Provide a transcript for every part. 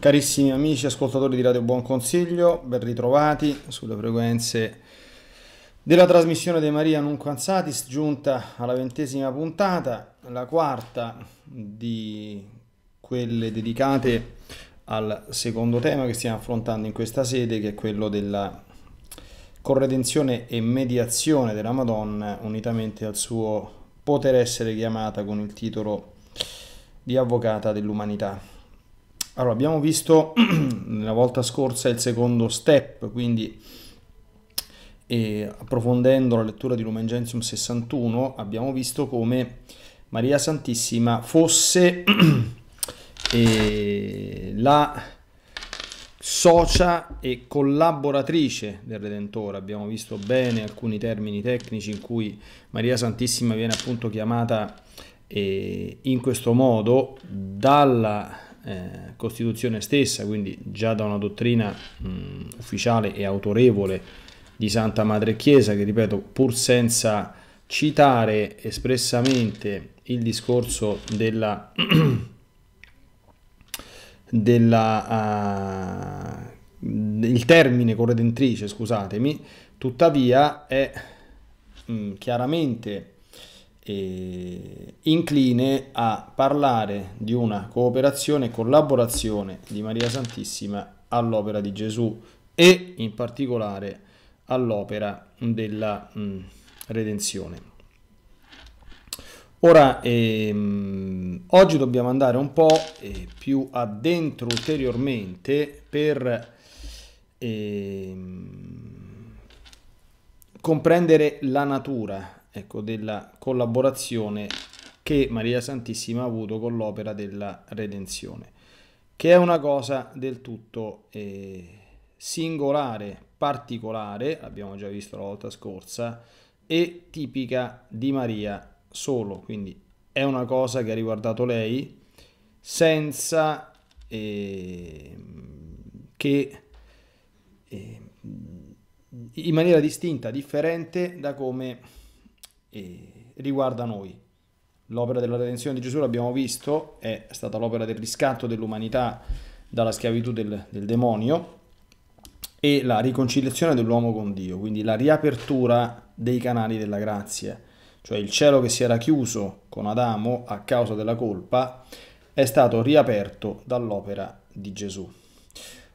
Carissimi amici ascoltatori di Radio Buon Consiglio, ben ritrovati sulle frequenze della trasmissione di Maria Nunquanzatis, giunta alla ventesima puntata, la quarta di quelle dedicate al secondo tema che stiamo affrontando in questa sede, che è quello della corredenzione e mediazione della Madonna, unitamente al suo poter essere chiamata con il titolo di Avvocata dell'umanità. Allora, abbiamo visto la volta scorsa il secondo step, quindi eh, approfondendo la lettura di Lumen Gentium 61, abbiamo visto come Maria Santissima fosse eh, la socia e collaboratrice del Redentore. Abbiamo visto bene alcuni termini tecnici in cui Maria Santissima viene appunto chiamata eh, in questo modo dalla eh, Costituzione stessa, quindi già da una dottrina mh, ufficiale e autorevole di Santa Madre Chiesa, che ripeto, pur senza citare espressamente il discorso della, della uh, il termine corredentrice, scusatemi, tuttavia è mh, chiaramente eh, incline a parlare di una cooperazione e collaborazione di Maria Santissima all'opera di Gesù e in particolare all'opera della mh, mm, redenzione. Ora, ehm, oggi dobbiamo andare un po' eh, più addentro ulteriormente per ehm, comprendere la natura ecco, della collaborazione che Maria Santissima ha avuto con l'opera della redenzione, che è una cosa del tutto eh, singolare, particolare, abbiamo già visto la volta scorsa, e tipica di Maria solo, quindi è una cosa che ha riguardato lei senza eh, che eh, in maniera distinta, differente da come eh, riguarda noi. L'opera della redenzione di Gesù, l'abbiamo visto, è stata l'opera del riscatto dell'umanità dalla schiavitù del, del demonio e la riconciliazione dell'uomo con Dio, quindi la riapertura dei canali della grazia, cioè il cielo che si era chiuso con Adamo a causa della colpa è stato riaperto dall'opera di Gesù.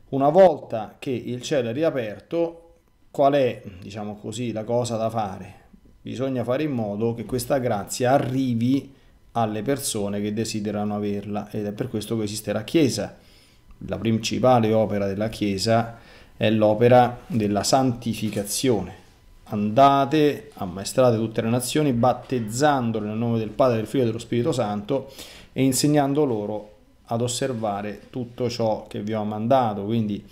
Una volta che il cielo è riaperto, qual è, diciamo così, la cosa da fare? Bisogna fare in modo che questa grazia arrivi alle persone che desiderano averla ed è per questo che esiste la Chiesa. La principale opera della Chiesa è l'opera della santificazione. Andate, ammaestrate tutte le nazioni, battezzandole nel nome del Padre, del Figlio e dello Spirito Santo e insegnando loro ad osservare tutto ciò che vi ho mandato. Quindi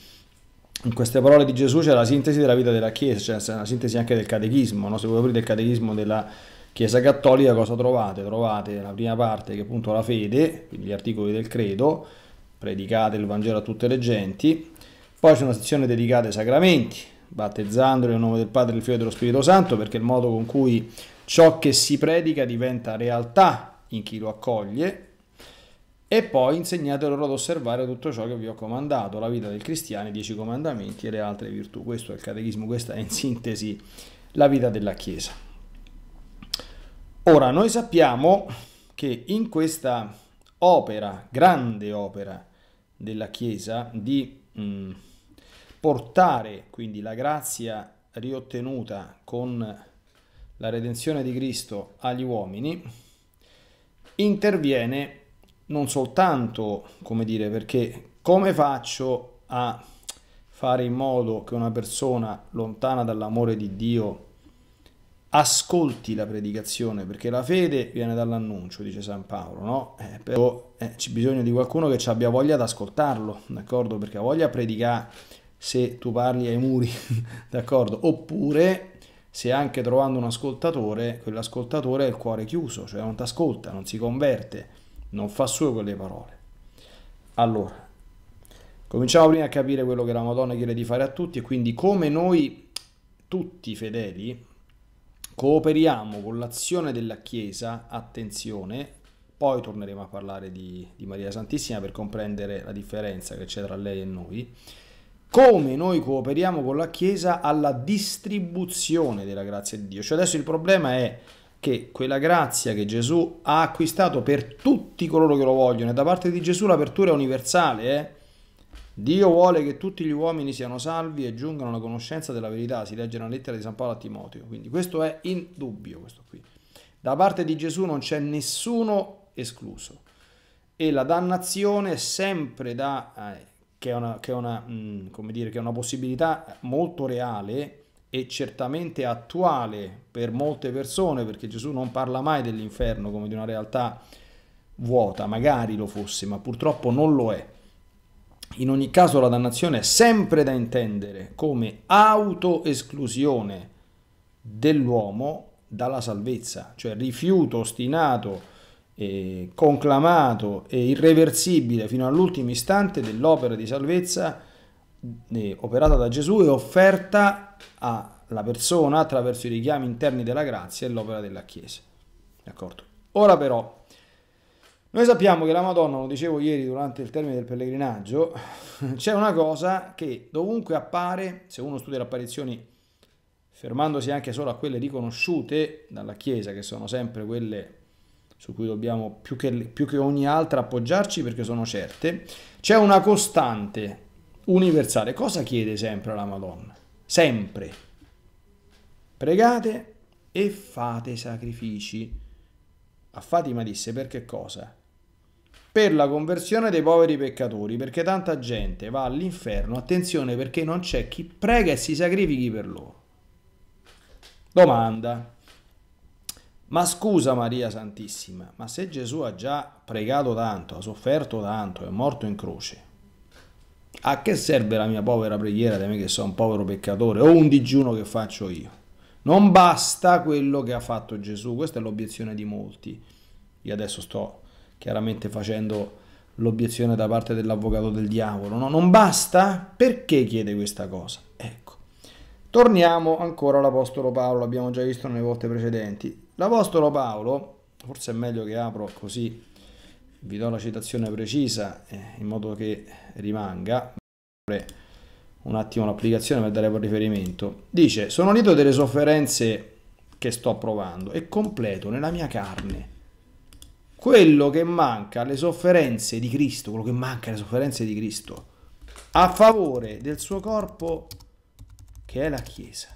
in queste parole di Gesù c'è la sintesi della vita della Chiesa, c'è la sintesi anche del catechismo, no? se voi aprite il catechismo della Chiesa Cattolica cosa trovate? Trovate la prima parte che è appunto la fede, quindi gli articoli del credo, predicate il Vangelo a tutte le genti, poi c'è una sezione dedicata ai sacramenti, battezzandoli nel nome del Padre, del Figlio e dello Spirito Santo, perché è il modo con cui ciò che si predica diventa realtà in chi lo accoglie, e poi insegnate loro ad osservare tutto ciò che vi ho comandato, la vita del cristiano, i dieci comandamenti e le altre virtù. Questo è il catechismo, questa è in sintesi la vita della Chiesa. Ora, noi sappiamo che in questa opera, grande opera della Chiesa, di mh, mm, portare quindi la grazia riottenuta con la redenzione di Cristo agli uomini, interviene non soltanto, come dire, perché come faccio a fare in modo che una persona lontana dall'amore di Dio ascolti la predicazione, perché la fede viene dall'annuncio, dice San Paolo, no? Eh, però eh, c'è bisogno di qualcuno che abbia voglia ad ascoltarlo, d'accordo? Perché ha voglia a predicare se tu parli ai muri, d'accordo? Oppure se anche trovando un ascoltatore, quell'ascoltatore è il cuore chiuso, cioè non ti ascolta, non si converte non fa sue quelle parole. Allora, cominciamo prima a capire quello che la Madonna chiede di fare a tutti e quindi come noi tutti i fedeli cooperiamo con l'azione della Chiesa, attenzione, poi torneremo a parlare di, di Maria Santissima per comprendere la differenza che c'è tra lei e noi, come noi cooperiamo con la Chiesa alla distribuzione della grazia di Dio. Cioè adesso il problema è che quella grazia che Gesù ha acquistato per tutti coloro che lo vogliono, e da parte di Gesù l'apertura è universale, eh? Dio vuole che tutti gli uomini siano salvi e giungano alla conoscenza della verità, si legge nella lettera di San Paolo a Timoteo, quindi questo è in dubbio, questo qui. Da parte di Gesù non c'è nessuno escluso e la dannazione è sempre da... Eh, che è una, che è una, mh, mm, dire, che è una possibilità molto reale, e certamente attuale per molte persone, perché Gesù non parla mai dell'inferno come di una realtà vuota, magari lo fosse, ma purtroppo non lo è. In ogni caso la dannazione è sempre da intendere come autoesclusione dell'uomo dalla salvezza, cioè rifiuto ostinato, e conclamato e irreversibile fino all'ultimo istante dell'opera di salvezza eh, operata da Gesù e offerta alla persona attraverso i richiami interni della grazia e l'opera della Chiesa. D'accordo? Ora però, noi sappiamo che la Madonna, lo dicevo ieri durante il termine del pellegrinaggio, c'è una cosa che dovunque appare, se uno studia le apparizioni fermandosi anche solo a quelle riconosciute dalla Chiesa, che sono sempre quelle su cui dobbiamo più che, più che ogni altra appoggiarci perché sono certe, c'è una costante universale. Cosa chiede sempre la Madonna? sempre. Pregate e fate sacrifici. A Fatima disse perché cosa? Per la conversione dei poveri peccatori, perché tanta gente va all'inferno, attenzione perché non c'è chi prega e si sacrifichi per loro. Domanda. Ma scusa Maria Santissima, ma se Gesù ha già pregato tanto, ha sofferto tanto, è morto in croce, a che serve la mia povera preghiera di me che sono un povero peccatore o un digiuno che faccio io? Non basta quello che ha fatto Gesù, questa è l'obiezione di molti. Io adesso sto chiaramente facendo l'obiezione da parte dell'avvocato del diavolo. No, non basta? Perché chiede questa cosa? Ecco. Torniamo ancora all'Apostolo Paolo, l'abbiamo già visto nelle volte precedenti. L'Apostolo Paolo, forse è meglio che apro così vi do la citazione precisa eh, in modo che rimanga un attimo l'applicazione per dare un riferimento dice sono lieto delle sofferenze che sto provando e completo nella mia carne quello che manca alle sofferenze di Cristo quello che manca alle sofferenze di Cristo a favore del suo corpo che è la Chiesa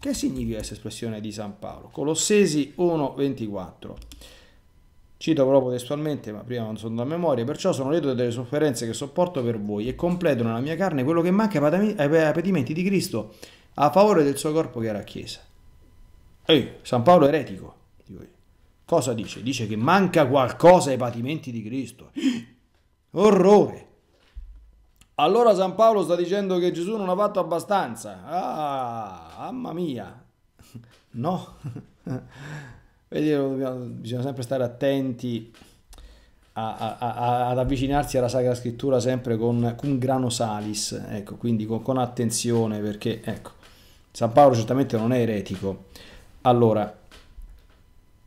che significa questa espressione di San Paolo? Colossesi 1,24 Cito proprio testualmente, ma prima non sono da memoria, perciò sono lieto delle sofferenze che sopporto per voi e completo nella mia carne quello che manca ai pedimenti di Cristo a favore del suo corpo che era Chiesa. Ehi, San Paolo eretico, dico Cosa dice? Dice che manca qualcosa ai patimenti di Cristo. Orrore! Allora San Paolo sta dicendo che Gesù non ha fatto abbastanza. Ah, mamma mia! No. Vedi, bisogna sempre stare attenti a, a, a, ad avvicinarsi alla Sacra Scrittura sempre con, con grano salis, ecco, quindi con, con attenzione perché ecco, San Paolo certamente non è eretico. Allora,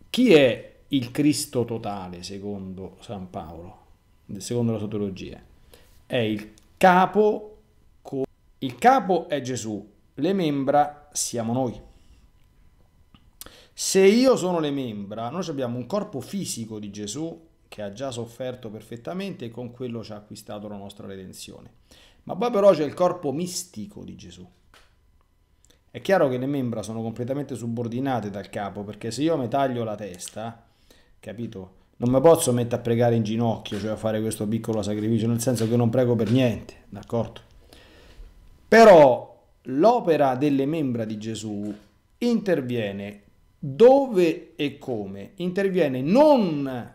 chi è il Cristo totale secondo San Paolo, secondo la sua È il capo, il capo è Gesù, le membra siamo noi. Se io sono le membra, noi abbiamo un corpo fisico di Gesù che ha già sofferto perfettamente e con quello ci ha acquistato la nostra redenzione. Ma poi però c'è il corpo mistico di Gesù. È chiaro che le membra sono completamente subordinate dal capo, perché se io mi taglio la testa, capito? Non mi posso mettere a pregare in ginocchio, cioè a fare questo piccolo sacrificio, nel senso che non prego per niente, d'accordo? Però l'opera delle membra di Gesù interviene dove e come interviene non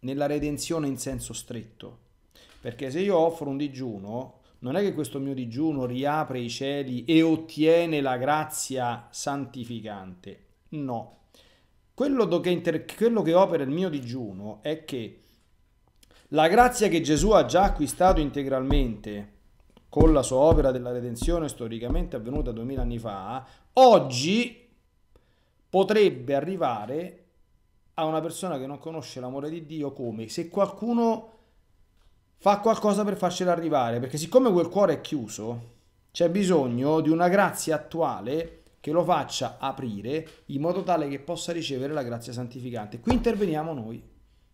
nella redenzione in senso stretto, perché se io offro un digiuno, non è che questo mio digiuno riapre i cieli e ottiene la grazia santificante, no. Quello che, inter- quello che opera il mio digiuno è che la grazia che Gesù ha già acquistato integralmente con la sua opera della redenzione storicamente avvenuta duemila anni fa, oggi potrebbe arrivare a una persona che non conosce l'amore di Dio come se qualcuno fa qualcosa per farcela arrivare, perché siccome quel cuore è chiuso, c'è bisogno di una grazia attuale che lo faccia aprire in modo tale che possa ricevere la grazia santificante. Qui interveniamo noi,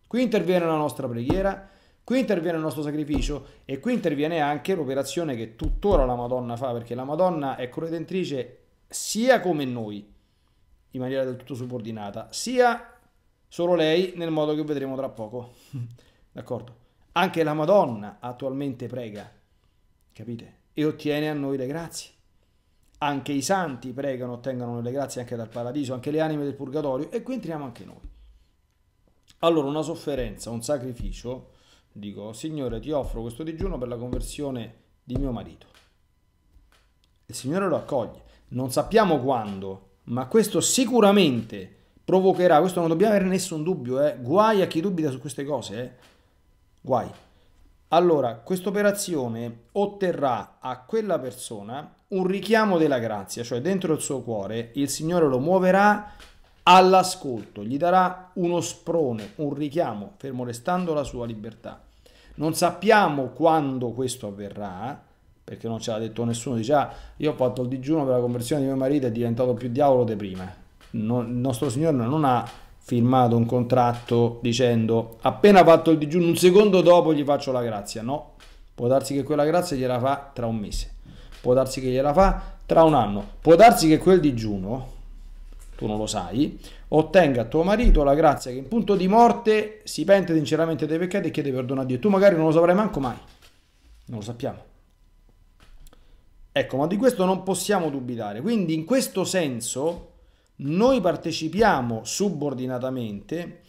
qui interviene la nostra preghiera, qui interviene il nostro sacrificio e qui interviene anche l'operazione che tuttora la Madonna fa, perché la Madonna è corredentrice sia come noi, in maniera del tutto subordinata, sia solo lei nel modo che vedremo tra poco. D'accordo? Anche la Madonna attualmente prega, capite? E ottiene a noi le grazie. Anche i santi pregano, ottengono le grazie anche dal paradiso, anche le anime del purgatorio e qui entriamo anche noi. Allora una sofferenza, un sacrificio, dico, Signore ti offro questo digiuno per la conversione di mio marito. Il Signore lo accoglie. Non sappiamo quando, ma questo sicuramente provocherà, questo non dobbiamo avere nessun dubbio, eh? guai a chi dubita su queste cose, eh? guai. Allora, quest'operazione otterrà a quella persona un richiamo della grazia, cioè dentro il suo cuore il Signore lo muoverà all'ascolto, gli darà uno sprone, un richiamo, fermo restando la sua libertà. Non sappiamo quando questo avverrà, perché non ce l'ha detto nessuno, dice ah, io ho fatto il digiuno per la conversione di mio marito, è diventato più diavolo di prima. Non, il nostro Signore non ha firmato un contratto dicendo appena fatto il digiuno, un secondo dopo gli faccio la grazia, no, può darsi che quella grazia gliela fa tra un mese, può darsi che gliela fa tra un anno, può darsi che quel digiuno, tu non lo sai, ottenga a tuo marito la grazia che in punto di morte si pente sinceramente dei peccati e chiede perdono a Dio. Tu magari non lo saprai manco mai, non lo sappiamo. Ecco, ma di questo non possiamo dubitare. Quindi in questo senso noi partecipiamo subordinatamente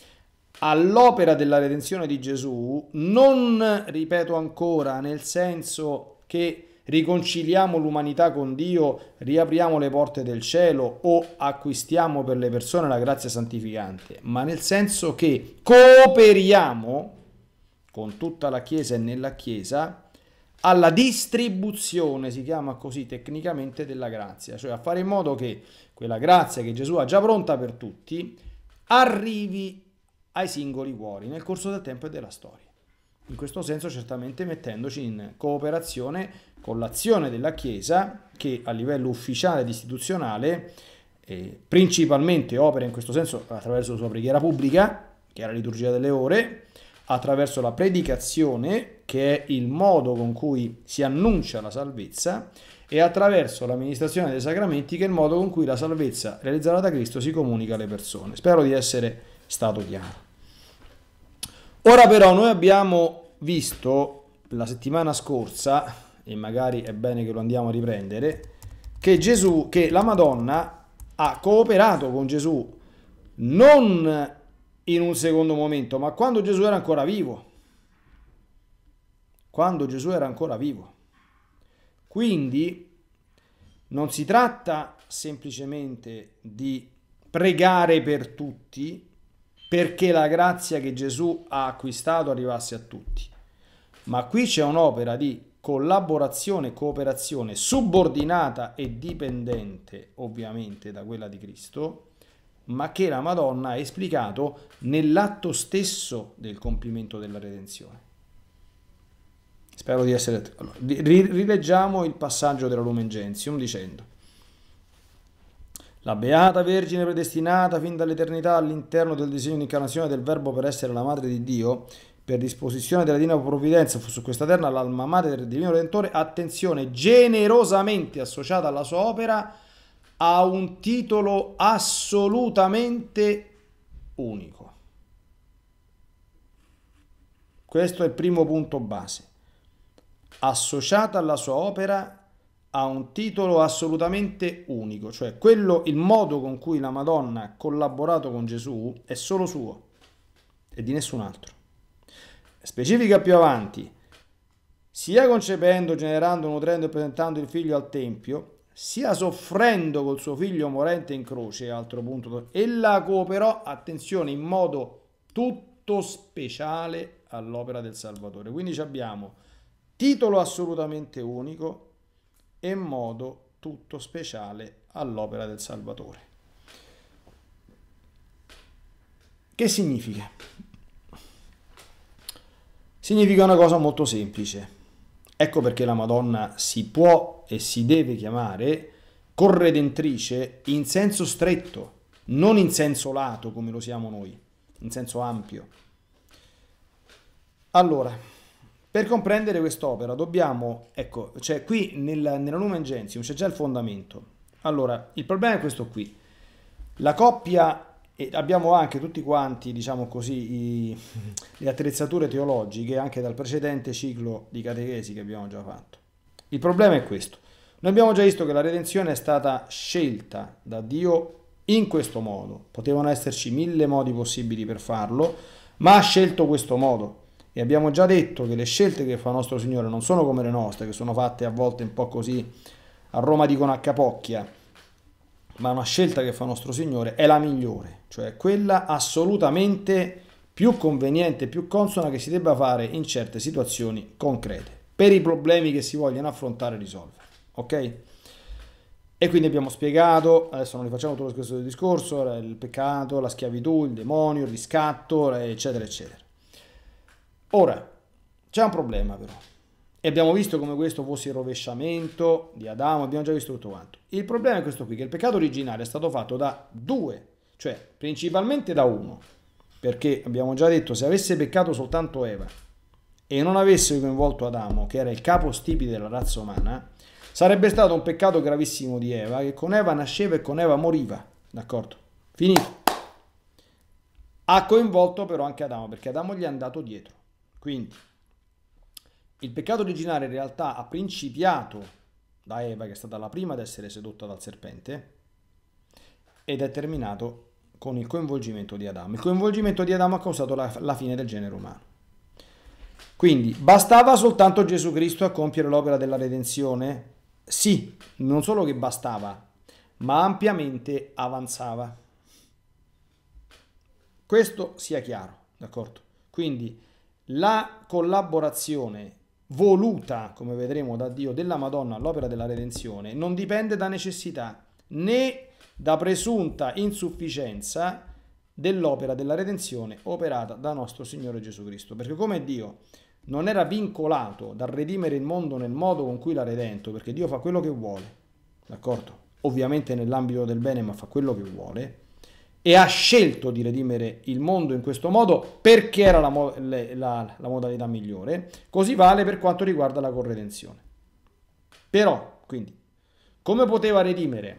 all'opera della redenzione di Gesù, non, ripeto ancora, nel senso che riconciliamo l'umanità con Dio, riapriamo le porte del cielo o acquistiamo per le persone la grazia santificante, ma nel senso che cooperiamo con tutta la Chiesa e nella Chiesa alla distribuzione, si chiama così tecnicamente, della grazia, cioè a fare in modo che quella grazia che Gesù ha già pronta per tutti arrivi ai singoli cuori nel corso del tempo e della storia. In questo senso certamente mettendoci in cooperazione con l'azione della Chiesa che a livello ufficiale ed istituzionale eh, principalmente opera in questo senso attraverso la sua preghiera pubblica, che è la liturgia delle ore, attraverso la predicazione che è il modo con cui si annuncia la salvezza, e attraverso l'amministrazione dei sacramenti, che è il modo con cui la salvezza realizzata da Cristo si comunica alle persone. Spero di essere stato chiaro. Ora però noi abbiamo visto la settimana scorsa, e magari è bene che lo andiamo a riprendere, che Gesù, che la Madonna ha cooperato con Gesù non in un secondo momento, ma quando Gesù era ancora vivo quando Gesù era ancora vivo. Quindi non si tratta semplicemente di pregare per tutti perché la grazia che Gesù ha acquistato arrivasse a tutti, ma qui c'è un'opera di collaborazione, cooperazione subordinata e dipendente ovviamente da quella di Cristo, ma che la Madonna ha esplicato nell'atto stesso del compimento della redenzione. Spero di essere... Allora, rileggiamo il passaggio della Lumen Gentium dicendo la beata Vergine predestinata fin dall'eternità all'interno del disegno di incarnazione del Verbo per essere la Madre di Dio, per disposizione della Divina Provvidenza, fu su questa terra l'alma madre del Divino Redentore, attenzione, generosamente associata alla sua opera, ha un titolo assolutamente unico. Questo è il primo punto base associata alla sua opera ha un titolo assolutamente unico, cioè quello, il modo con cui la Madonna ha collaborato con Gesù è solo suo e di nessun altro. Specifica più avanti, sia concependo, generando, nutrendo e presentando il figlio al Tempio, sia soffrendo col suo figlio morente in croce, altro punto, ella cooperò, attenzione, in modo tutto speciale all'opera del Salvatore. Quindi abbiamo titolo assolutamente unico e modo tutto speciale all'opera del Salvatore. Che significa? Significa una cosa molto semplice. Ecco perché la Madonna si può e si deve chiamare corredentrice in senso stretto, non in senso lato come lo siamo noi, in senso ampio. Allora, per comprendere quest'opera dobbiamo, ecco, cioè qui nella, nella Lumen Gentium c'è già il fondamento. Allora, il problema è questo qui. La coppia, e abbiamo anche tutti quanti, diciamo così, i, le attrezzature teologiche anche dal precedente ciclo di catechesi che abbiamo già fatto. Il problema è questo. Noi abbiamo già visto che la redenzione è stata scelta da Dio in questo modo. Potevano esserci mille modi possibili per farlo, ma ha scelto questo modo e abbiamo già detto che le scelte che fa nostro Signore non sono come le nostre, che sono fatte a volte un po' così, a Roma dicono a capocchia, ma una scelta che fa nostro Signore è la migliore, cioè quella assolutamente più conveniente, più consona che si debba fare in certe situazioni concrete, per i problemi che si vogliono affrontare e risolvere. Ok? E quindi abbiamo spiegato, adesso non rifacciamo tutto lo stesso discorso, il peccato, la schiavitù, il demonio, il riscatto, eccetera, eccetera. Ora, c'è un problema però. E abbiamo visto come questo fosse il rovesciamento di Adamo, abbiamo già visto tutto quanto. Il problema è questo qui, che il peccato originale è stato fatto da due, cioè principalmente da uno, perché abbiamo già detto se avesse peccato soltanto Eva e non avesse coinvolto Adamo, che era il capo stipite della razza umana, sarebbe stato un peccato gravissimo di Eva, che con Eva nasceva e con Eva moriva, d'accordo? Finito. Ha coinvolto però anche Adamo, perché Adamo gli è andato dietro. Quindi il peccato originale in realtà ha principiato da Eva, che è stata la prima ad essere sedotta dal serpente, ed è terminato con il coinvolgimento di Adamo. Il coinvolgimento di Adamo ha causato la, la fine del genere umano. Quindi bastava soltanto Gesù Cristo a compiere l'opera della redenzione? Sì, non solo che bastava, ma ampiamente avanzava. Questo sia chiaro, d'accordo? Quindi la collaborazione voluta, come vedremo da Dio, della Madonna all'opera della redenzione non dipende da necessità né da presunta insufficienza dell'opera della redenzione operata da nostro Signore Gesù Cristo. Perché come Dio non era vincolato dal redimere il mondo nel modo con cui l'ha redento, perché Dio fa quello che vuole, d'accordo? Ovviamente nell'ambito del bene, ma fa quello che vuole e ha scelto di redimere il mondo in questo modo perché era la, mo la, la modalità migliore, così vale per quanto riguarda la corredenzione. Però, quindi, come poteva redimere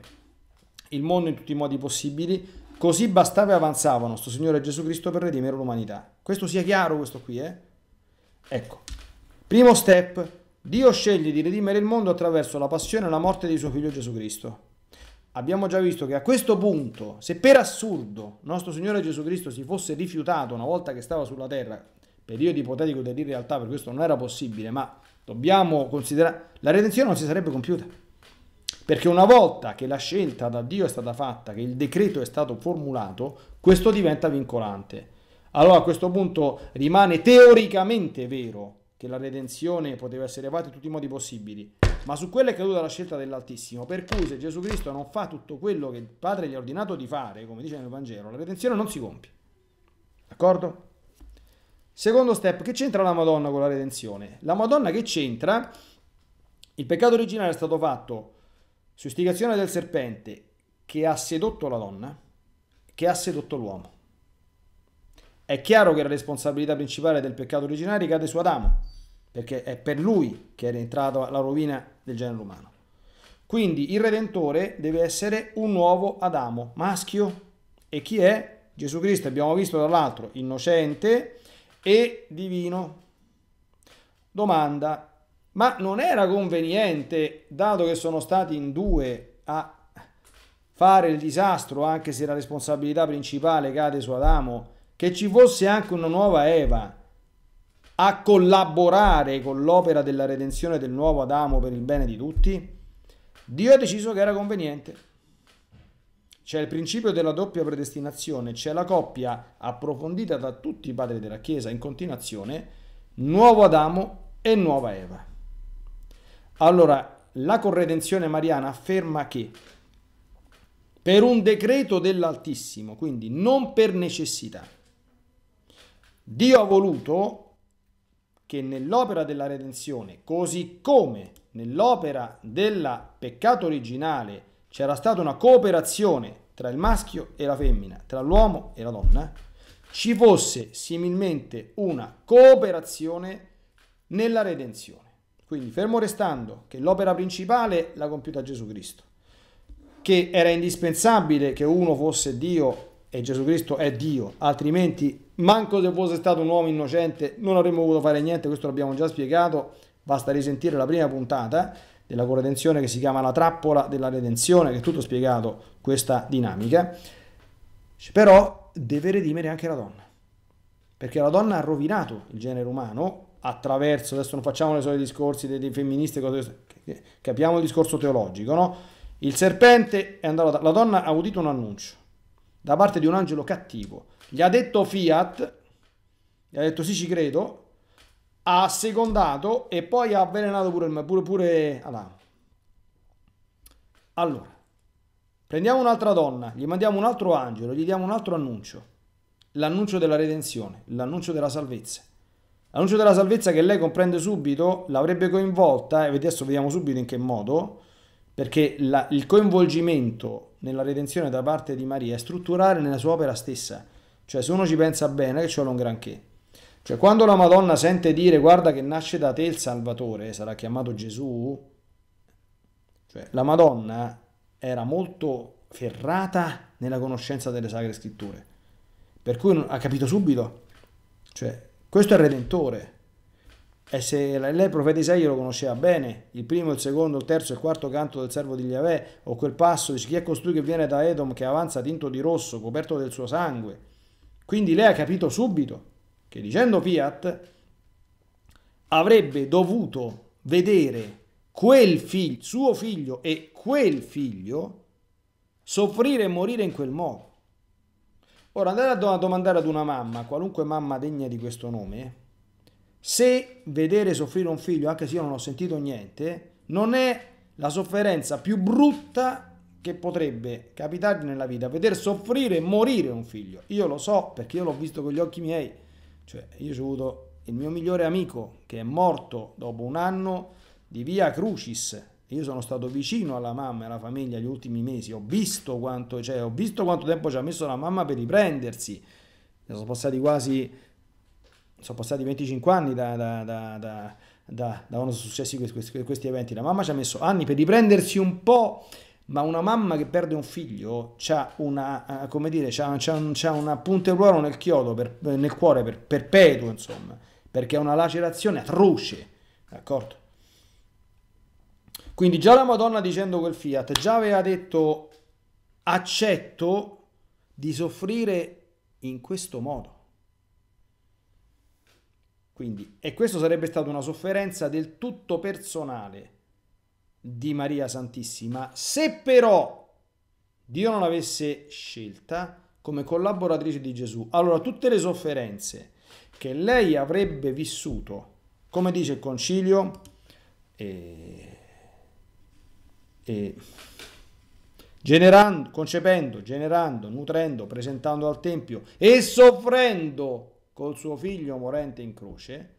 il mondo in tutti i modi possibili, così bastava e avanzava nostro Signore Gesù Cristo per redimere l'umanità. Questo sia chiaro, questo qui, eh? Ecco, primo step, Dio sceglie di redimere il mondo attraverso la passione e la morte di suo figlio Gesù Cristo abbiamo già visto che a questo punto, se per assurdo nostro Signore Gesù Cristo si fosse rifiutato una volta che stava sulla terra, periodo ipotetico dell'irrealtà, per questo non era possibile, ma dobbiamo considerare, la redenzione non si sarebbe compiuta. Perché una volta che la scelta da Dio è stata fatta, che il decreto è stato formulato, questo diventa vincolante. Allora a questo punto rimane teoricamente vero che la redenzione poteva essere fatta in tutti i modi possibili, ma su quella è caduta la scelta dell'Altissimo. Per cui se Gesù Cristo non fa tutto quello che il Padre gli ha ordinato di fare, come dice nel Vangelo, la redenzione non si compie. D'accordo? Secondo step, che c'entra la Madonna con la redenzione? La Madonna che c'entra? Il peccato originale è stato fatto su istigazione del serpente che ha sedotto la donna, che ha sedotto l'uomo. È chiaro che la responsabilità principale del peccato originale ricade su Adamo perché è per lui che è entrata la rovina del genere umano. Quindi il Redentore deve essere un nuovo Adamo, maschio. E chi è? Gesù Cristo, abbiamo visto dall'altro, innocente e divino. Domanda, ma non era conveniente, dato che sono stati in due a fare il disastro, anche se la responsabilità principale cade su Adamo, che ci fosse anche una nuova Eva? a collaborare con l'opera della redenzione del nuovo Adamo per il bene di tutti? Dio ha deciso che era conveniente. C'è il principio della doppia predestinazione, c'è la coppia approfondita da tutti i padri della Chiesa in continuazione, nuovo Adamo e nuova Eva. Allora, la corredenzione mariana afferma che per un decreto dell'Altissimo, quindi non per necessità, Dio ha voluto che nell'opera della redenzione, così come nell'opera del peccato originale, c'era stata una cooperazione tra il maschio e la femmina, tra l'uomo e la donna, ci fosse similmente una cooperazione nella redenzione. Quindi fermo restando che l'opera principale l'ha compiuta Gesù Cristo, che era indispensabile che uno fosse Dio e Gesù Cristo è Dio, altrimenti manco se fosse stato un uomo innocente non avremmo voluto fare niente, questo l'abbiamo già spiegato, basta risentire la prima puntata della corredenzione che si chiama la trappola della redenzione, che è tutto spiegato questa dinamica, però deve redimere anche la donna, perché la donna ha rovinato il genere umano attraverso, adesso non facciamo i soliti discorsi dei, dei femministi, capiamo il discorso teologico, no? Il serpente è andato, la donna ha udito un annuncio, da parte di un angelo cattivo. Gli ha detto Fiat, gli ha detto sì ci credo, ha secondato e poi ha avvelenato pure il... pure, pure Alà. Allora, prendiamo un'altra donna, gli mandiamo un altro angelo, gli diamo un altro annuncio, l'annuncio della redenzione, l'annuncio della salvezza. L'annuncio della salvezza che lei comprende subito, l'avrebbe coinvolta, e adesso vediamo subito in che modo, perché la, il coinvolgimento nella redenzione da parte di Maria è strutturale nella sua opera stessa. Cioè, se uno ci pensa bene, che ci vuole un granché. Cioè, quando la Madonna sente dire guarda che nasce da te il Salvatore, sarà chiamato Gesù, cioè, la Madonna era molto ferrata nella conoscenza delle Sacre Scritture. Per cui ha capito subito. Cioè, questo è il Redentore. E se lei profeta Isaia lo conosceva bene, il primo, il secondo, il terzo e il quarto canto del servo di Yahweh, o quel passo, dice chi è costui che viene da Edom, che avanza tinto di rosso, coperto del suo sangue. Quindi lei ha capito subito che dicendo Fiat avrebbe dovuto vedere quel figlio, suo figlio e quel figlio soffrire e morire in quel modo. Ora andare a domandare ad una mamma, qualunque mamma degna di questo nome, se vedere soffrire un figlio, anche se io non ho sentito niente, non è la sofferenza più brutta che potrebbe capitargli nella vita, vedere soffrire e morire un figlio. Io lo so perché io l'ho visto con gli occhi miei, cioè io ho avuto il mio migliore amico che è morto dopo un anno di via Crucis. Io sono stato vicino alla mamma e alla famiglia gli ultimi mesi, ho visto quanto, cioè, ho visto quanto tempo ci ha messo la mamma per riprendersi. Sono passati quasi sono passati 25 anni da, da, da, da, quando sono successi questi, questi eventi. La mamma ci ha messo anni per riprendersi un po', ma una mamma che perde un figlio ha una, eh, come dire, c'ha, c'ha un, c'ha una punta e nel chiodo, per, eh, nel cuore per, perpetuo, insomma, perché è una lacerazione atroce, d'accordo? Quindi già la Madonna dicendo quel fiat, già aveva detto accetto di soffrire in questo modo. Quindi, e questo sarebbe stata una sofferenza del tutto personale di Maria Santissima, se però Dio non l'avesse scelta come collaboratrice di Gesù, allora tutte le sofferenze che lei avrebbe vissuto, come dice il concilio, eh, eh, generando, concependo, generando, nutrendo, presentando al Tempio e soffrendo col suo figlio morente in croce,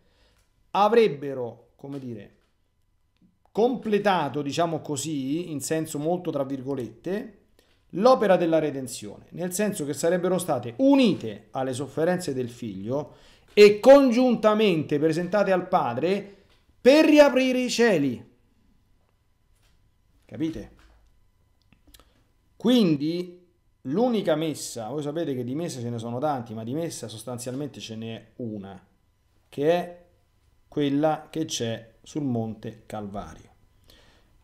avrebbero, come dire, completato, diciamo così, in senso molto tra virgolette, l'opera della redenzione, nel senso che sarebbero state unite alle sofferenze del figlio e congiuntamente presentate al padre per riaprire i cieli. Capite? Quindi L'unica messa, voi sapete che di messa ce ne sono tanti, ma di messa sostanzialmente ce n'è una, che è quella che c'è sul Monte Calvario.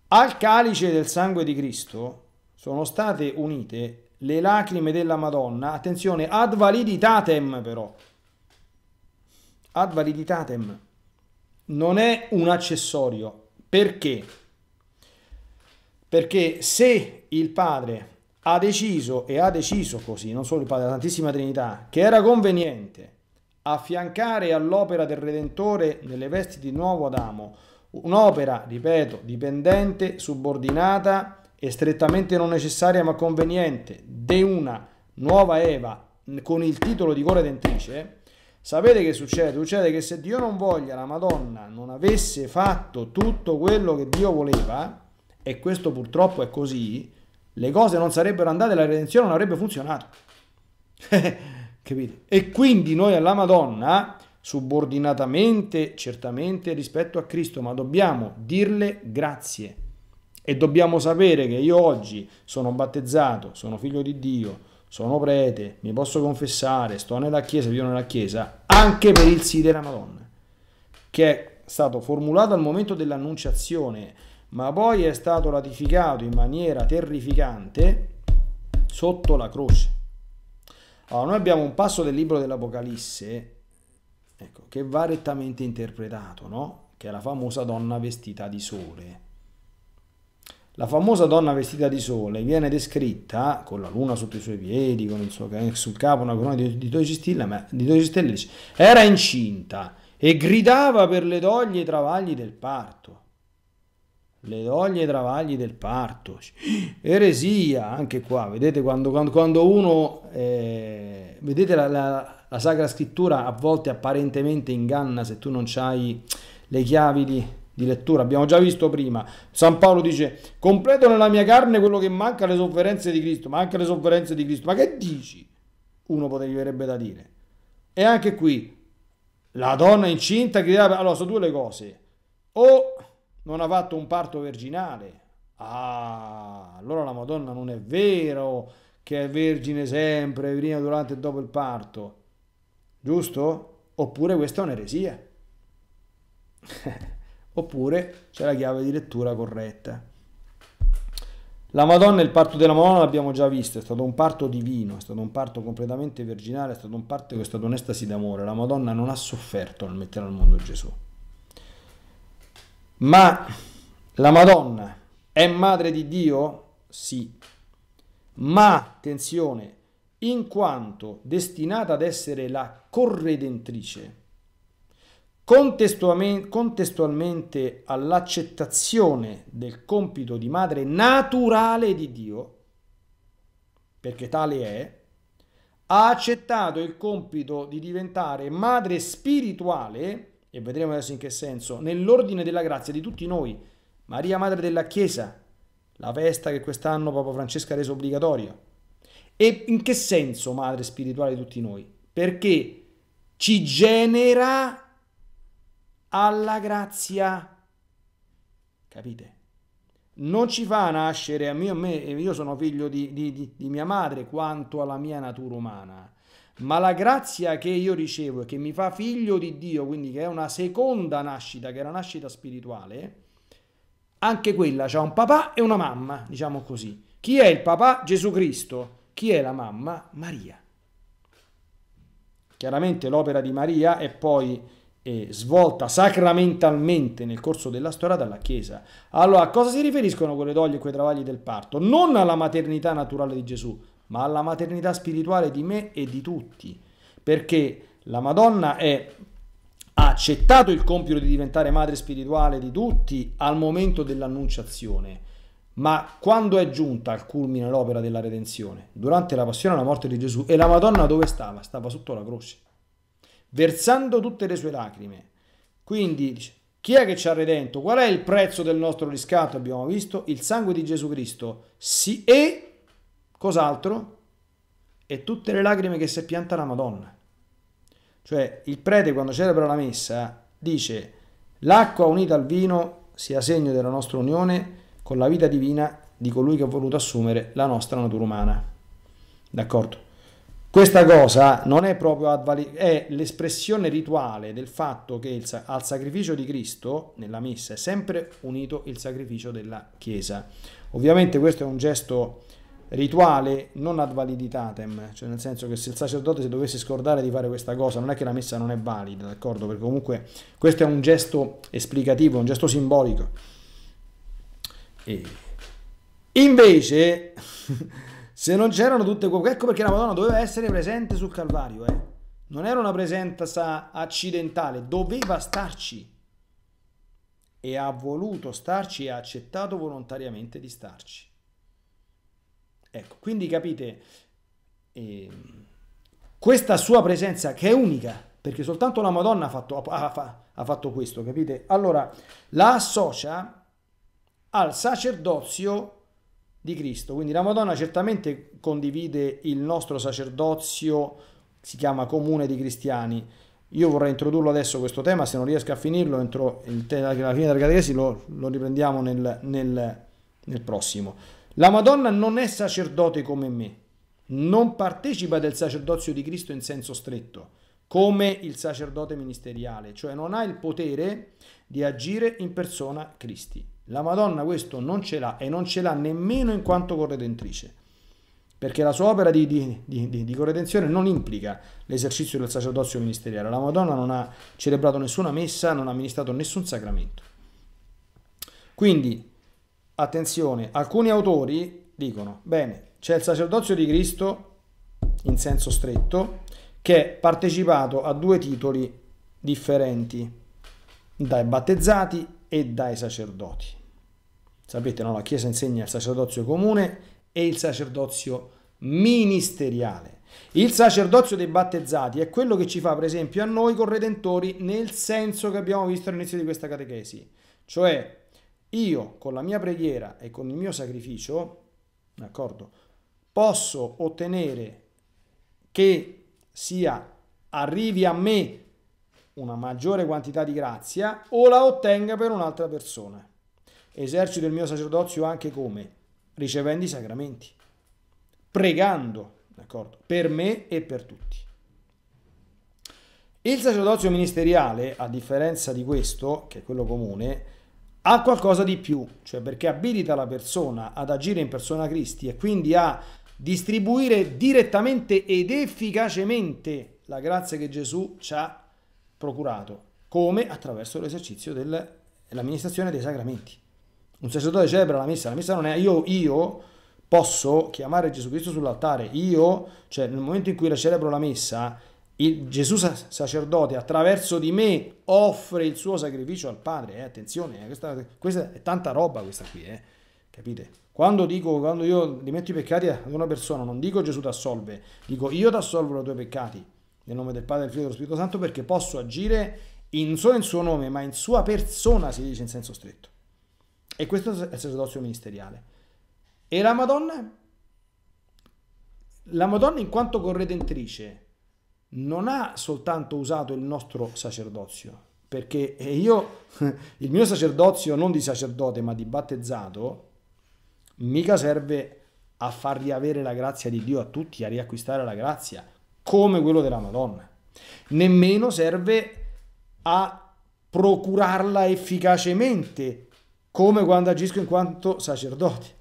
Al calice del sangue di Cristo sono state unite le lacrime della Madonna, attenzione, ad validitatem però, ad validitatem, non è un accessorio, perché? Perché se il Padre ha deciso e ha deciso così, non solo il Padre, la Santissima Trinità, che era conveniente affiancare all'opera del Redentore nelle vesti di nuovo Adamo un'opera, ripeto, dipendente, subordinata e strettamente non necessaria ma conveniente di una nuova Eva con il titolo di corredentrice, sapete che succede? Succede che se Dio non voglia, la Madonna non avesse fatto tutto quello che Dio voleva, e questo purtroppo è così, le cose non sarebbero andate, la redenzione non avrebbe funzionato. Capite? E quindi noi alla Madonna, subordinatamente, certamente rispetto a Cristo, ma dobbiamo dirle grazie. E dobbiamo sapere che io oggi sono battezzato, sono figlio di Dio, sono prete, mi posso confessare, sto nella Chiesa, vivo nella Chiesa, anche per il sì della Madonna, che è stato formulato al momento dell'annunciazione ma poi è stato ratificato in maniera terrificante sotto la croce. Allora, noi abbiamo un passo del libro dell'Apocalisse ecco, che va rettamente interpretato, no? che è la famosa donna vestita di sole. La famosa donna vestita di sole viene descritta con la luna sotto i suoi piedi, con il suo, sul capo una corona di 12 stelle, ma di 12 stelle dice, era incinta e gridava per le doglie e i travagli del parto le doglie e i travagli del parto, eresia, anche qua, vedete quando, quando, quando uno, eh, vedete la, la, la, Sacra Scrittura a volte apparentemente inganna se tu non hai le chiavi di, di, lettura, abbiamo già visto prima, San Paolo dice, completo nella mia carne quello che manca alle sofferenze di Cristo, manca le sofferenze di Cristo, ma che dici? Uno potrebbe da dire. E anche qui, la donna incinta gridava, allora sono due le cose, o non ha fatto un parto virginale. Ah, allora la Madonna non è vero che è vergine sempre, prima, durante e dopo il parto. Giusto? Oppure questa è un'eresia. Oppure c'è la chiave di lettura corretta. La Madonna e il parto della Madonna l'abbiamo già visto, è stato un parto divino, è stato un parto completamente virginale, è stato un parto che è stato un'estasi d'amore. La Madonna non ha sofferto nel mettere al mondo Gesù. Ma la Madonna è madre di Dio? Sì. Ma attenzione, in quanto destinata ad essere la corredentrice, contestualmente all'accettazione del compito di madre naturale di Dio, perché tale è, ha accettato il compito di diventare madre spirituale e vedremo adesso in che senso, nell'ordine della grazia di tutti noi, Maria Madre della Chiesa, la festa che quest'anno Papa Francesco ha reso obbligatoria. E in che senso Madre spirituale di tutti noi? Perché ci genera alla grazia. Capite? Non ci fa nascere a me, a io sono figlio di, di, di, di mia madre, quanto alla mia natura umana ma la grazia che io ricevo e che mi fa figlio di Dio, quindi che è una seconda nascita, che è una nascita spirituale, anche quella ha un papà e una mamma, diciamo così. Chi è il papà? Gesù Cristo. Chi è la mamma? Maria. Chiaramente l'opera di Maria è poi eh, svolta sacramentalmente nel corso della storia dalla Chiesa. Allora, a cosa si riferiscono quelle doglie e quei travagli del parto? Non alla maternità naturale di Gesù, ma alla maternità spirituale di me e di tutti, perché la Madonna è, ha accettato il compito di diventare madre spirituale di tutti al momento dell'annunciazione, ma quando è giunta al culmine l'opera della redenzione? Durante la passione e la morte di Gesù. E la Madonna dove stava? Stava sotto la croce, versando tutte le sue lacrime. Quindi dice, chi è che ci ha redento? Qual è il prezzo del nostro riscatto? Abbiamo visto il sangue di Gesù Cristo. Sì, e Cos'altro? E tutte le lacrime che si è pianta la Madonna. Cioè il prete quando celebra la messa dice l'acqua unita al vino sia segno della nostra unione con la vita divina di colui che ha voluto assumere la nostra natura umana. D'accordo? Questa cosa non è proprio advali- è l'espressione rituale del fatto che sa- al sacrificio di Cristo nella messa è sempre unito il sacrificio della Chiesa. Ovviamente questo è un gesto rituale non ad validitatem, cioè nel senso che se il sacerdote si dovesse scordare di fare questa cosa, non è che la messa non è valida, d'accordo? Perché comunque questo è un gesto esplicativo, un gesto simbolico. E invece, se non c'erano tutte quelle... Ecco perché la Madonna doveva essere presente sul Calvario, eh? Non era una presenza accidentale, doveva starci. E ha voluto starci e ha accettato volontariamente di starci. Ecco, quindi capite, eh, questa sua presenza che è unica, perché soltanto la Madonna ha fatto, ha, ha fatto questo, capite? Allora, la associa al sacerdozio di Cristo, quindi la Madonna certamente condivide il nostro sacerdozio, si chiama comune di cristiani, io vorrei introdurlo adesso questo tema, se non riesco a finirlo entro la fine della catechesi lo, lo riprendiamo nel, nel, nel prossimo. La Madonna non è sacerdote come me, non partecipa del sacerdozio di Cristo in senso stretto, come il sacerdote ministeriale, cioè non ha il potere di agire in persona Cristi. La Madonna questo non ce l'ha e non ce l'ha nemmeno in quanto corredentrice, perché la sua opera di, di, di, di corredenzione non implica l'esercizio del sacerdozio ministeriale. La Madonna non ha celebrato nessuna messa, non ha amministrato nessun sacramento. Quindi attenzione, alcuni autori dicono, bene, c'è il sacerdozio di Cristo in senso stretto che è partecipato a due titoli differenti, dai battezzati e dai sacerdoti. Sapete, no? la Chiesa insegna il sacerdozio comune e il sacerdozio ministeriale. Il sacerdozio dei battezzati è quello che ci fa, per esempio, a noi corredentori nel senso che abbiamo visto all'inizio di questa catechesi, cioè io con la mia preghiera e con il mio sacrificio, d'accordo, posso ottenere che sia arrivi a me una maggiore quantità di grazia o la ottenga per un'altra persona. Esercito il mio sacerdozio anche come? Ricevendo i sacramenti, pregando, d'accordo, per me e per tutti. Il sacerdozio ministeriale, a differenza di questo, che è quello comune, ha qualcosa di più, cioè perché abilita la persona ad agire in persona Christi e quindi a distribuire direttamente ed efficacemente la grazia che Gesù ci ha procurato, come attraverso l'esercizio dell'amministrazione dei sacramenti. Un sacerdote celebra la messa, la messa non è io, io posso chiamare Gesù Cristo sull'altare, io, cioè nel momento in cui la celebro la messa, il Gesù sacerdote attraverso di me offre il suo sacrificio al Padre. Eh, attenzione, eh, questa, questa, è tanta roba questa qui, eh, capite? Quando dico, quando io rimetto i peccati ad una persona, non dico Gesù ti assolve, dico io ti assolvo i tuoi peccati nel nome del Padre, del Figlio e dello Spirito Santo perché posso agire in solo in suo nome, ma in sua persona si dice in senso stretto. E questo è il sacerdozio ministeriale. E la Madonna? La Madonna in quanto corredentrice non ha soltanto usato il nostro sacerdozio, perché io, il mio sacerdozio non di sacerdote ma di battezzato, mica serve a far riavere la grazia di Dio a tutti, a riacquistare la grazia, come quello della Madonna. Nemmeno serve a procurarla efficacemente, come quando agisco in quanto sacerdote.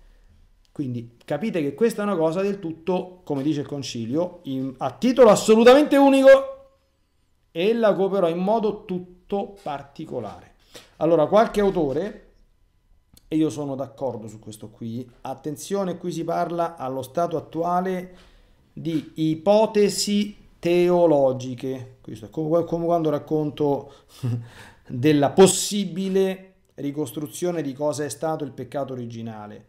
Quindi capite che questa è una cosa del tutto, come dice il Concilio, in, a titolo assolutamente unico e la cooperò in modo tutto particolare. Allora, qualche autore, e io sono d'accordo su questo qui, attenzione, qui si parla allo stato attuale di ipotesi teologiche. Questo è come, come quando racconto della possibile ricostruzione di cosa è stato il peccato originale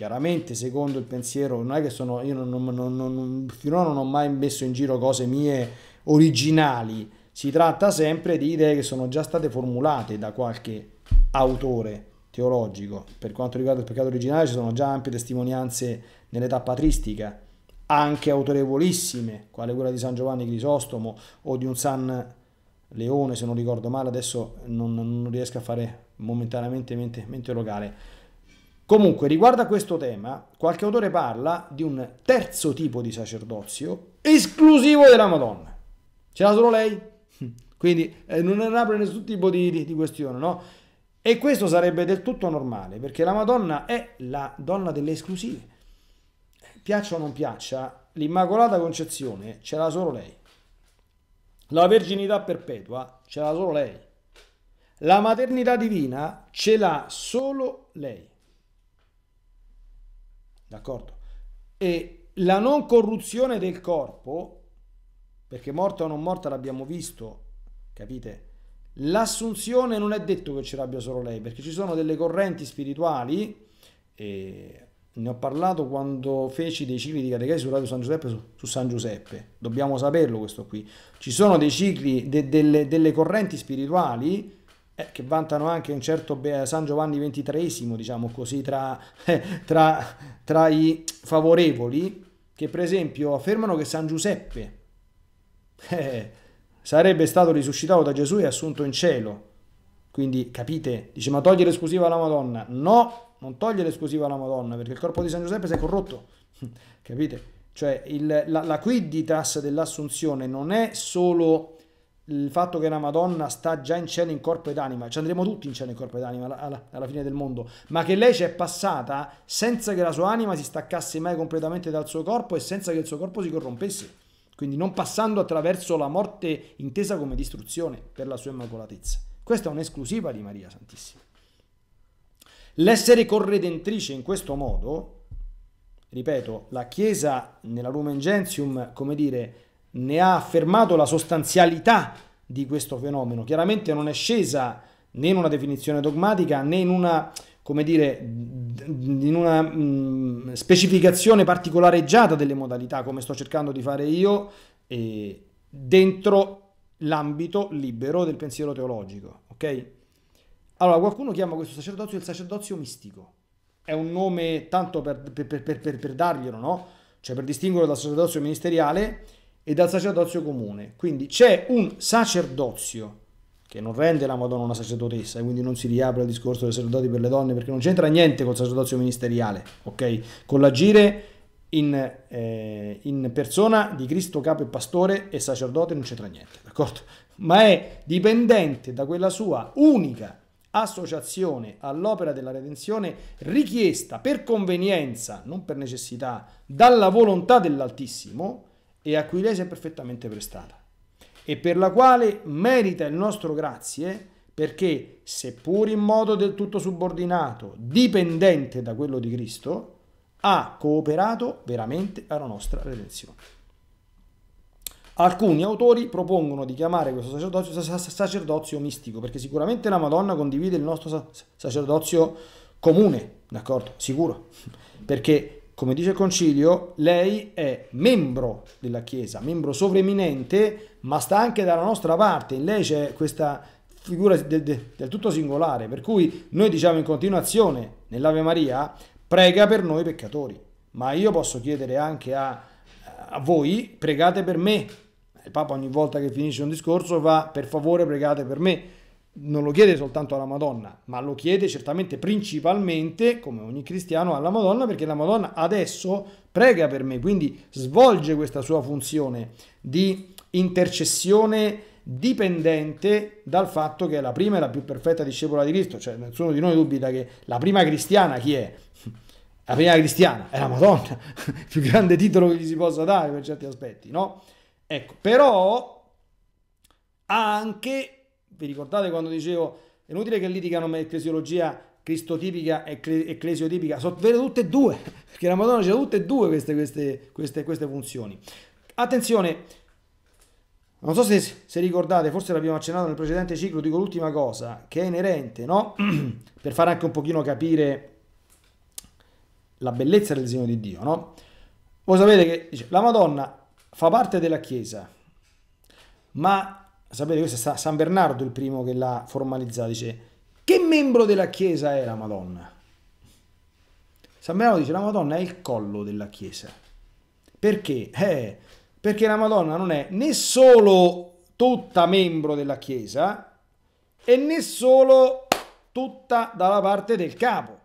chiaramente secondo il pensiero non è che sono io non, non, non, finora non ho mai messo in giro cose mie originali si tratta sempre di idee che sono già state formulate da qualche autore teologico per quanto riguarda il peccato originale ci sono già ampie testimonianze nell'età patristica anche autorevolissime quale quella di San Giovanni Crisostomo o di un San Leone se non ricordo male adesso non, riesco a fare momentaneamente mente, mente locale Comunque, riguardo a questo tema, qualche autore parla di un terzo tipo di sacerdozio esclusivo della Madonna. Ce l'ha solo lei? Quindi eh, non apre nessun tipo di, di, di questione, no? E questo sarebbe del tutto normale, perché la Madonna è la donna delle esclusive. Piaccia o non piaccia, l'Immacolata Concezione ce l'ha solo lei. La verginità perpetua ce l'ha solo lei. La maternità divina ce l'ha solo lei. D'accordo? E la non corruzione del corpo, perché morta o non morta l'abbiamo visto, capite? L'assunzione non è detto che ce l'abbia solo lei, perché ci sono delle correnti spirituali, e ne ho parlato quando feci dei cicli di catechesi su Radio San Giuseppe, su, su San Giuseppe, dobbiamo saperlo questo qui. Ci sono dei cicli, de, delle, delle correnti spirituali eh, che vantano anche un certo San Giovanni XXIII, diciamo così, tra, eh, tra, tra i favorevoli, che per esempio affermano che San Giuseppe eh, sarebbe stato risuscitato da Gesù e assunto in cielo. Quindi capite, dice ma togliere l'esclusiva alla Madonna. No, non togliere l'esclusiva alla Madonna perché il corpo di San Giuseppe si è corrotto. capite? Cioè il, la, la quidditas dell'assunzione non è solo il fatto che la Madonna sta già in cielo in corpo ed anima, ci andremo tutti in cielo in corpo ed anima alla, alla, fine del mondo, ma che lei ci è passata senza che la sua anima si staccasse mai completamente dal suo corpo e senza che il suo corpo si corrompesse, quindi non passando attraverso la morte intesa come distruzione per la sua immacolatezza. Questa è un'esclusiva di Maria Santissima. L'essere corredentrice in questo modo, ripeto, la Chiesa nella Lumen Gentium, come dire, ne ha affermato la sostanzialità di questo fenomeno. Chiaramente non è scesa né in una definizione dogmatica né in una, come dire, in una mh, mm, specificazione particolareggiata delle modalità, come sto cercando di fare io, eh, dentro l'ambito libero del pensiero teologico. Ok? Allora, qualcuno chiama questo sacerdozio il sacerdozio mistico. È un nome tanto per, per, per, per darglielo, no? Cioè per distinguerlo dal sacerdozio ministeriale e dal sacerdozio comune. Quindi c'è un sacerdozio che non rende la Madonna una sacerdotessa, e quindi non si riapre il discorso dei sacerdoti per le donne, perché non c'entra niente col sacerdozio ministeriale, ok? Con l'agire in, eh, in, persona di Cristo capo e pastore e sacerdote non c'entra niente, d'accordo? Ma è dipendente da quella sua unica associazione all'opera della redenzione richiesta per convenienza, non per necessità, dalla volontà dell'Altissimo, e a cui lei si è perfettamente prestata e per la quale merita il nostro grazie perché, seppur in modo del tutto subordinato, dipendente da quello di Cristo, ha cooperato veramente alla nostra redenzione. Alcuni autori propongono di chiamare questo sacerdozio sacerdozio mistico, perché sicuramente la Madonna condivide il nostro sacerdozio comune, d'accordo? Sicuro, perché come dice il Concilio, lei è membro della Chiesa, membro sovreminente, ma sta anche dalla nostra parte. In lei c'è questa figura del, del tutto singolare, per cui noi diciamo in continuazione nell'Ave Maria, prega per noi peccatori. Ma io posso chiedere anche a, a voi, pregate per me. Il Papa ogni volta che finisce un discorso va, per favore, pregate per me non lo chiede soltanto alla Madonna, ma lo chiede certamente principalmente, come ogni cristiano, alla Madonna, perché la Madonna adesso prega per me, quindi svolge questa sua funzione di intercessione dipendente dal fatto che è la prima e la più perfetta discepola di Cristo, cioè nessuno di noi dubita che la prima cristiana chi è? La prima cristiana è la Madonna, il più grande titolo che gli si possa dare per certi aspetti, no? Ecco, però ha anche vi ricordate quando dicevo è inutile che litigano ma ecclesiologia cristotipica e ecclesiotipica, sono vere tutte e due, perché la Madonna c'è tutte e due queste, queste, queste, queste funzioni. Attenzione, non so se, se, ricordate, forse l'abbiamo accennato nel precedente ciclo, dico l'ultima cosa, che è inerente, no? per fare anche un pochino capire la bellezza del disegno di Dio, no? Voi sapete che dice, la Madonna fa parte della Chiesa, ma sapete, questo è San Bernardo il primo che l'ha formalizzato dice che membro della Chiesa è la Madonna? San Bernardo dice la Madonna è il collo della Chiesa. Perché? Eh, perché la Madonna non è né solo tutta membro della Chiesa e né solo tutta dalla parte del capo.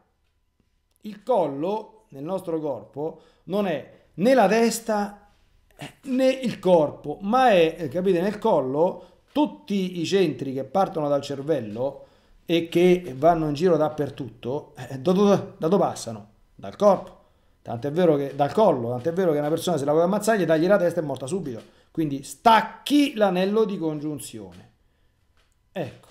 Il collo nel nostro corpo non è né la testa eh, né il corpo, ma è, eh, capite, nel collo tutti i centri che partono dal cervello e che vanno in giro dappertutto, eh, da dove passano? Dal corpo. Tant'è vero che dal collo, tant'è vero che una persona se la vuoi ammazzare, gli tagli la testa e è morta subito. Quindi stacchi l'anello di congiunzione. Ecco.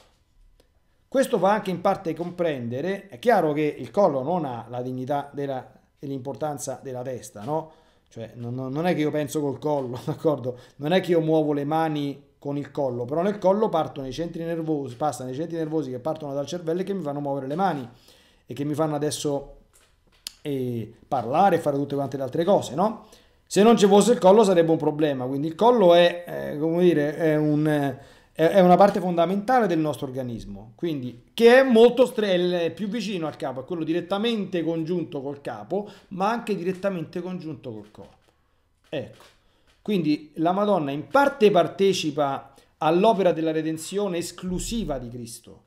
Questo fa anche in parte comprendere, è chiaro che il collo non ha la dignità della, e l'importanza della testa, no? Cioè non, non, è che io penso col collo, d'accordo? Non è che io muovo le mani con il collo, però nel collo partono i centri nervosi, passano i centri nervosi che partono dal cervello e che mi fanno muovere le mani e che mi fanno adesso eh, parlare e fare tutte quante le altre cose, no? Se non ci fosse il collo sarebbe un problema, quindi il collo è, eh, come dire, è, un, eh, è una parte fondamentale del nostro organismo, quindi che è molto stre- è più vicino al capo, è quello direttamente congiunto col capo, ma anche direttamente congiunto col corpo. Ecco. Quindi la Madonna in parte partecipa all'opera della redenzione esclusiva di Cristo.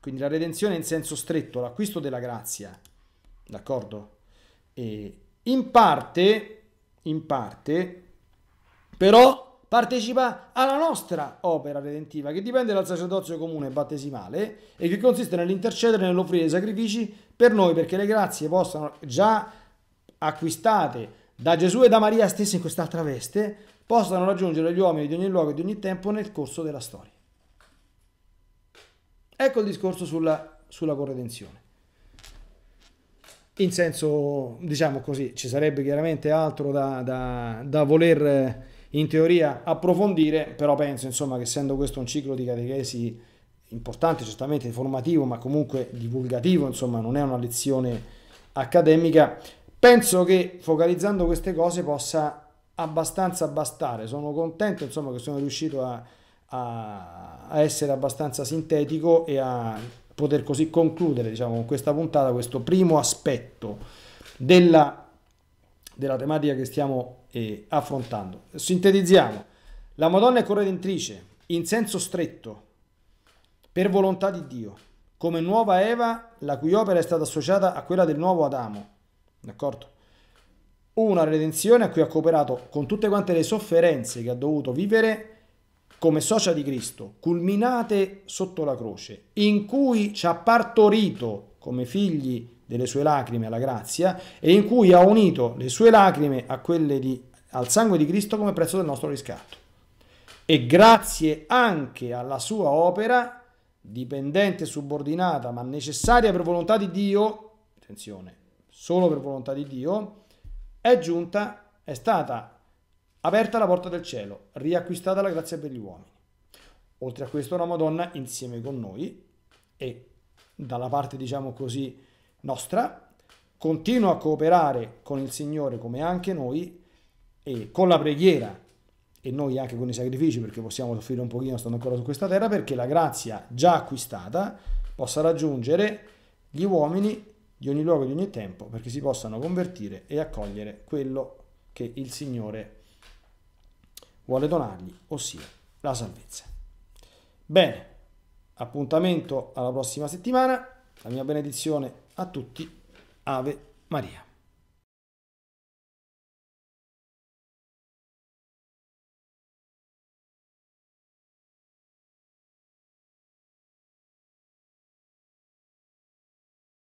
Quindi la redenzione in senso stretto, l'acquisto della grazia. D'accordo? E in parte, in parte, però partecipa alla nostra opera redentiva che dipende dal sacerdozio comune battesimale e che consiste nell'intercedere e nell'offrire sacrifici per noi perché le grazie possano già acquistate da Gesù e da Maria stessa in quest'altra veste, possano raggiungere gli uomini di ogni luogo e di ogni tempo nel corso della storia. Ecco il discorso sulla, sulla corredenzione. In senso, diciamo così, ci sarebbe chiaramente altro da, da, da voler eh, in teoria approfondire, però penso insomma che essendo questo un ciclo di catechesi importante, certamente formativo, ma comunque divulgativo, insomma non è una lezione accademica, Penso che focalizzando queste cose possa abbastanza bastare. Sono contento insomma, che sono riuscito a, a, a essere abbastanza sintetico e a poter così concludere diciamo, con questa puntata questo primo aspetto della, della tematica che stiamo eh, affrontando. Sintetizziamo. La Madonna è corredentrice in senso stretto, per volontà di Dio, come nuova Eva la cui opera è stata associata a quella del nuovo Adamo d'accordo? Una redenzione a cui ha cooperato con tutte quante le sofferenze che ha dovuto vivere come socia di Cristo, culminate sotto la croce, in cui ci ha partorito come figli delle sue lacrime alla grazia e in cui ha unito le sue lacrime a quelle di, al sangue di Cristo come prezzo del nostro riscatto. E grazie anche alla sua opera, dipendente e subordinata, ma necessaria per volontà di Dio, attenzione, solo per volontà di Dio, è giunta, è stata aperta la porta del cielo, riacquistata la grazia per gli uomini. Oltre a questo la Madonna insieme con noi e dalla parte diciamo così nostra continua a cooperare con il Signore come anche noi e con la preghiera e noi anche con i sacrifici perché possiamo soffrire un pochino stando ancora su questa terra perché la grazia già acquistata possa raggiungere gli uomini di ogni luogo, e di ogni tempo, perché si possano convertire e accogliere quello che il Signore vuole donargli, ossia la salvezza. Bene, appuntamento alla prossima settimana, la mia benedizione a tutti, Ave Maria.